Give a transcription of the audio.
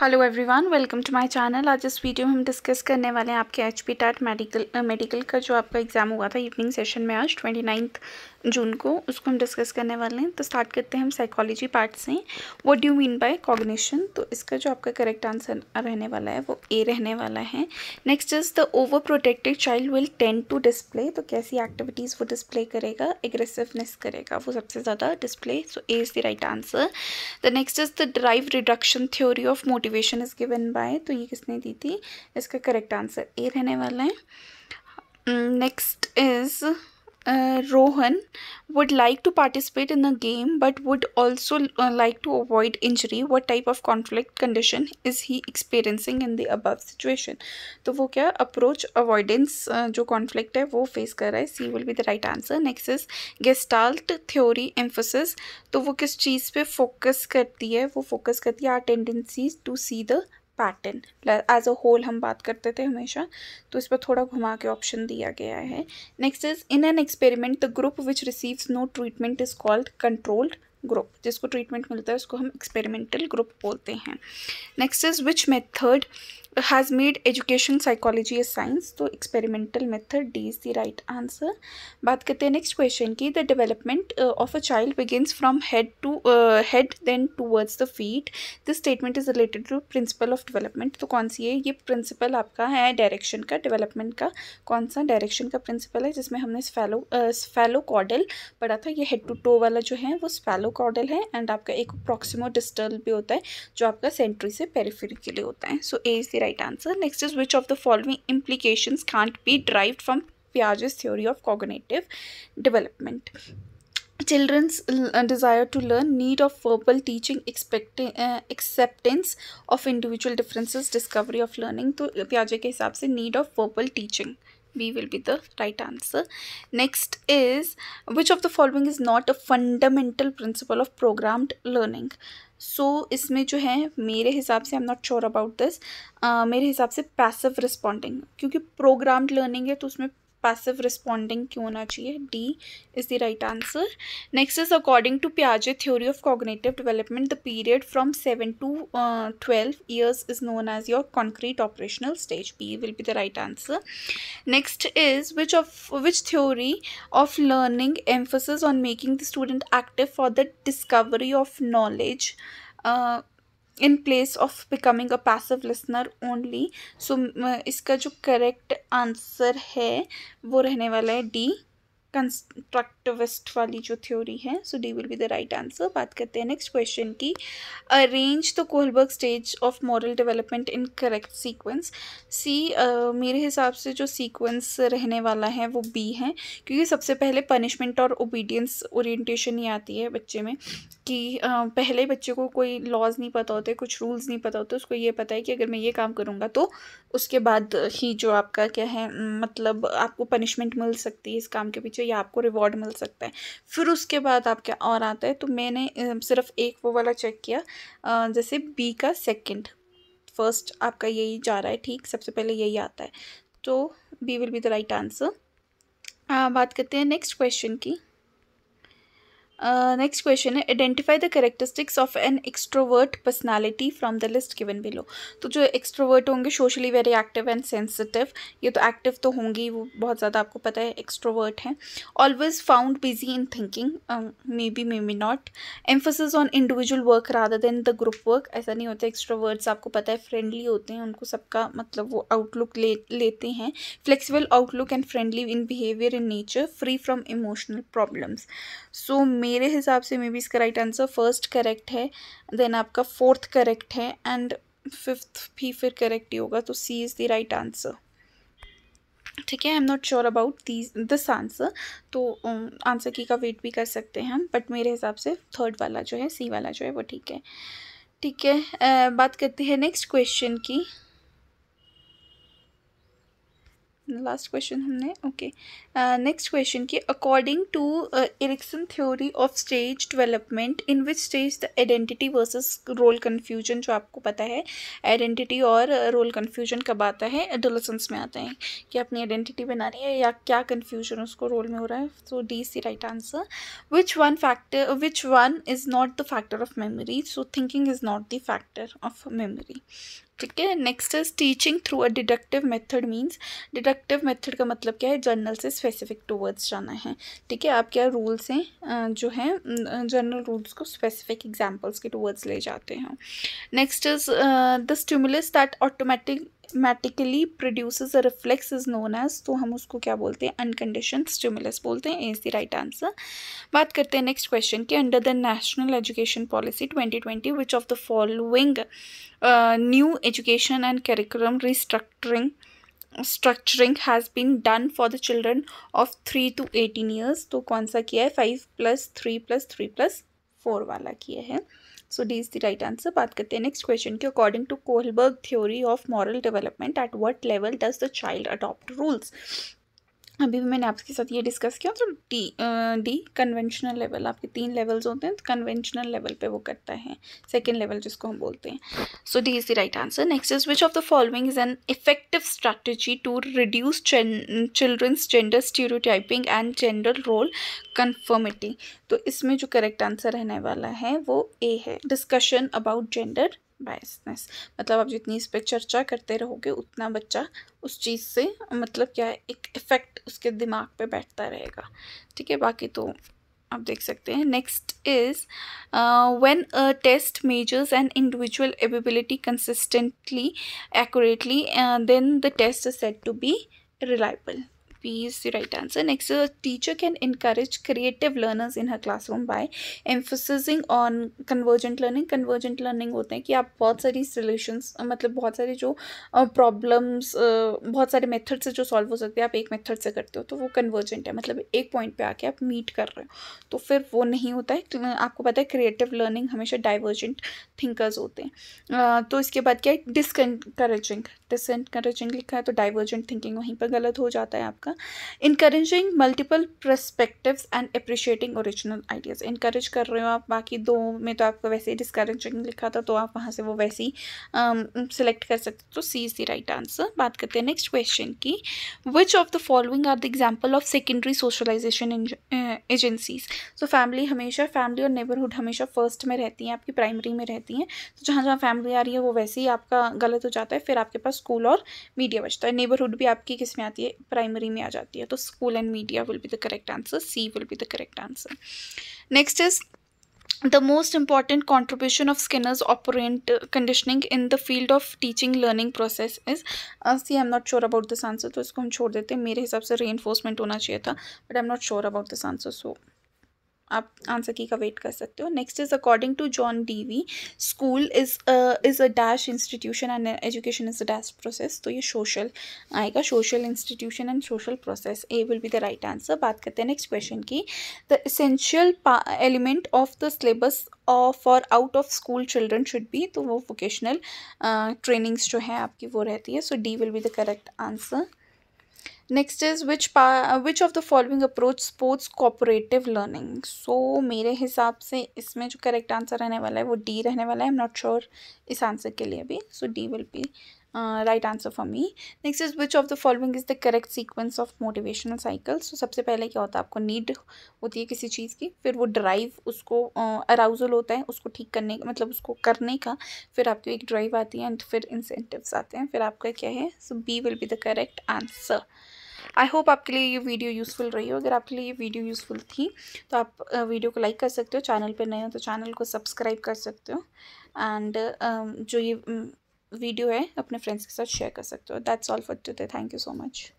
Hello everyone welcome to my channel आज इस video में हम डिस्कस करने वाले हैं आपके H P TAT medical medical का जो आपका एग्ज़ाम हुआ था इवनिंग सेशन में आज ट्वेंटी नाइन्थ जून को उसको हम डिस्कस करने वाले हैं तो स्टार्ट करते हैं हम साइकोलॉजी पार्ट से what do mean by cognition तो इसका जो आपका करेक्ट आंसर रहने वाला है वो ए रहने वाला है next is the over protected child will tend to display तो कैसी एक्टिविटीज़ वो डिस्प्ले करेगा एग्रेसिवनेस करेगा वो सबसे ज़्यादा display so A is the right answer the next is the drive reduction theory of motivation is given by तो ये किसने दी थी इसका करेक्ट आंसर ए रहने वाला है next hmm, is uh, Rohan would like to participate in the game but would also uh, like to avoid injury. What type of conflict condition is he experiencing in the above situation? तो वो क्या approach avoidance uh, जो conflict है वो face कर रहा है C will be the right answer. Next is Gestalt theory emphasis. तो वो किस चीज़ पे focus करती है वो focus करती है our tendencies to see the pattern as a whole हम बात करते थे हमेशा तो इस पर थोड़ा घुमा के ऑप्शन दिया गया है next is in an experiment the group which receives no treatment is called controlled group जिसको ट्रीटमेंट मिलता है उसको हम एक्सपेरिमेंटल ग्रुप बोलते हैं next is which method has made education psychology a science so experimental method d is the right answer बात करते हैं next question की the development uh, of a child begins from head to uh, head then towards the feet this statement is related to principle of development तो कौन सी है ये principle आपका है direction का development का कौन सा direction का principle है जिसमें हमने स्फेलो स्फेलोकॉडल uh, पढ़ा था ये हेड टू टो वाला जो है वो स्फेलोकॉडल है एंड आपका एक प्रॉक्सिमो डिस्टर्ल भी होता है जो आपका सेंट्री से पेरीफेरी के लिए होता है so A is the right answer. Next is which of the following implications can't be derived from Piaget's theory of cognitive development? children's uh, desire to learn need of verbal teaching expect, uh, acceptance of individual differences discovery of learning So uh, Piaget's, के हिसाब से need of verbal teaching B will be the right answer. Next is which of the following is not a fundamental principle of programmed learning? सो इसमें जो है मेरे हिसाब से I am not sure about this मेरे हिसाब से पैसिव रिस्पॉन्डिंग क्योंकि प्रोग्राम्ड लर्निंग है तो उसमें passive responding क्यों होना चाहिए D is the right answer. Next is according to Piaget theory of cognitive development, the period from 7 to uh, 12 years is known as your concrete operational stage. B will be the right answer. Next is which of which theory of learning emphasis on making the student active for the discovery of knowledge. Uh, in place of becoming a passive listener only so इसका जो correct answer है वो रहने वाला है D constructivist वाली जो theory है so D will be the right answer बात करते हैं नेक्स्ट क्वेश्चन की arrange the Kohlberg stage of moral development in correct sequence C मेरे हिसाब से जो सीक्वेंस रहने वाला है वो बी है क्योंकि सबसे पहले पनिशमेंट और ओबीडियंस ओरिएंटेशन ही आती है बच्चे में कि uh, पहले बच्चे को कोई लॉज नहीं पता होते कुछ रूल्स नहीं पता होते उसको ये पता है कि अगर मैं ये काम करूँगा तो उसके बाद ही जो आपका क्या है मतलब आपको पनिशमेंट मिल सकती है इस काम के पीछे ये आपको रिवॉर्ड मिल सकता है फिर उसके बाद आपके और आता है तो मैंने सिर्फ एक वो वाला चेक किया जैसे बी का सेकेंड फर्स्ट आपका यही जा रहा है ठीक सबसे पहले यही आता है तो B will be the right answer बात करते हैं नेक्स्ट क्वेश्चन की नेक्स्ट uh, क्वेश्चन है identify the characteristics of an extrovert personality from the list given below तो जो एक्सट्रोवर्ट होंगे socially very active and sensitive ये तो एक्टिव तो होंगी वो बहुत ज़्यादा आपको पता है एक्सट्रोवर्ट हैं always found busy in thinking may be may be not emphasis on individual work rather than the group work ऐसा नहीं होता एक्सट्रोवर्ट्स आपको पता है फ्रेंडली होते हैं उनको सबका मतलब वो आउटलुक ले लेते हैं flexible outlook and friendly in behaviour in nature free from emotional problems so may मेरे हिसाब से मे बी इसका राइट आंसर फर्स्ट करेक्ट है देन आपका फोर्थ करेक्ट है एंड फिफ्थ भी फिर करेक्ट ही होगा तो C is the right answer ठीक है I am not sure about these this answer तो आंसर um, की का वेट भी कर सकते हैं हम बट मेरे हिसाब से थर्ड वाला जो है सी वाला जो है वो ठीक है ठीक है बात करते हैं नेक्स्ट क्वेश्चन की लास्ट क्वेश्चन हमने ओके नेक्स्ट क्वेश्चन की according to Erikson theory of stage development in which stage the identity versus role confusion जो आपको पता है आइडेंटिटी और रोल uh, कन्फ्यूजन कब आता है एडोलसेंस में आता है कि अपनी आइडेंटिटी बना रही है या क्या कन्फ्यूजन उसको रोल में हो रहा है so D C the right answer which one factor which one is not the factor of memory so thinking is not the factor of memory ठीक है next is teaching through a deductive method means deductive method का मतलब क्या है journal से specific towards जाना है ठीक है आप क्या रूल्स हैं जो है जर्नल रूल्स को स्पेसिफिक एग्जांपल्स के टूवर्ड्स ले जाते हैं next is the stimulus that automatically produces a reflex is known as तो हम उसको क्या बोलते हैं अनकंडीशन स्टिमुलस बोलते हैं इज द राइट आंसर बात करते हैं नेक्स्ट क्वेश्चन के under the National Education Policy 2020 which of the following new education and curriculum restructuring structuring has been done for the children of three to eighteen years तो कौन सा किया है five plus three plus three plus four वाला किया है so D is the right answer बात करते हैं नेक्स्ट क्वेश्चन के according to Kohlberg theory of moral development at what level does the child adopt rules अभी भी मैंने आपके साथ ये डिस्कस किया तो डी डी कन्वेंशनल लेवल आपके तीन लेवल्स होते हैं तो कन्वेंशनल लेवल पे वो करता है सेकेंड लेवल जिसको हम बोलते हैं so D is the right answer next is which of the following is an effective strategy to reduce children's gender stereotyping and gender role conformity तो इसमें जो करेक्ट आंसर रहने वाला है वो ए है डिस्कशन अबाउट जेंडर बायसनेस मतलब आप जितनी इस पर चर्चा करते रहोगे उतना बच्चा उस चीज़ से मतलब क्या है एक इफ़ेक्ट उसके दिमाग पे बैठता रहेगा ठीक है बाकी तो आप देख सकते हैं next is when a test measures and individual ability consistently accurately then the test is set to be reliable B is the right answer. Next, a teacher can encourage creative learners in her classroom by emphasizing on convergent learning. Convergent learning होते हैं कि आप बहुत सारी solutions मतलब बहुत सारे जो problems बहुत सारे method से जो solve हो सकते हैं आप एक method से करते हो तो वो convergent है मतलब एक point पे आके आप meet कर रहे हो तो फिर वो नहीं होता है आपको पता है creative learning हमेशा divergent thinkers होते हैं तो इसके बाद क्या है डिसकरेजिंग डिसकरेजिंग लिखा है तो डाइवर्जेंट थिंकिंग वहीं पर गलत हो जाता है आपका encouraging multiple perspective and appreciating original ideas increase कर रहे हो आप बाकी दो में तो आपको वैसे ही डिस्करेजिंग लिखा था तो आप वहाँ से वो वैसे ही सिलेक्ट um, कर सकते हो तो C is the right answer बात करते हैं नेक्स्ट क्वेश्चन की which of the following are the example of secondary socialization agencies so family हमेशा फैमिली और नेबरहुड हमेशा फर्स्ट में रहती हैं आपकी प्राइमरी में रहती हैं तो जहाँ जहाँ फैमिली आ रही है वो वैसे ही आपका गलत हो जाता है फिर आपके पास स्कूल और मीडिया बचता है नेबरहुड भी आपकी किस में आती है प्राइमरी में आ जाती है तो school and media will be the correct answer C will be the correct answer next is the most important contribution of Skinner's operant conditioning in the field of teaching learning process is C I am not sure about this answer तो इसको हम छोड़ देते हैं मेरे हिसाब से reinforcement होना चाहिए था but I am not sure about this answer so आप आंसर की का वेट कर सकते हो next is according to John Dewey school is is a dash institution and education is a dash process तो ये सोशल आएगा social institution and social process A will be the right answer बात करते हैं next question की the essential element of the syllabus for out of school children should be तो वो vocational trainings uh, जो है आपकी वो रहती है so D will be the correct answer next is which पा which of the following approach supports cooperative learning so मेरे हिसाब से इसमें जो करेक्ट आंसर रहने वाला है वो डी रहने वाला है आई एम नॉट श्योर इस आंसर के लिए भी so D will be right answer for me next is which of the following is the correct sequence of motivational cycle so सबसे पहले क्या होता है आपको नीड होती है किसी चीज़ की फिर वो ड्राइव उसको अराउजल uh, होता है उसको ठीक करने का मतलब उसको करने का फिर आपकी एक ड्राइव आती है एंड फिर इंसेंटिव्स आते हैं फिर आपका क्या है so B will be the correct answer I hope आपके लिए ये वीडियो यूज़फुल रही हो अगर आपके लिए ये वीडियो यूज़फुल थी तो आप वीडियो को लाइक कर सकते हो चैनल पर नए हो तो चैनल को सब्सक्राइब कर सकते हो एंड जो ये वीडियो है अपने फ्रेंड्स के साथ शेयर कर सकते हो that's all for today thank you so much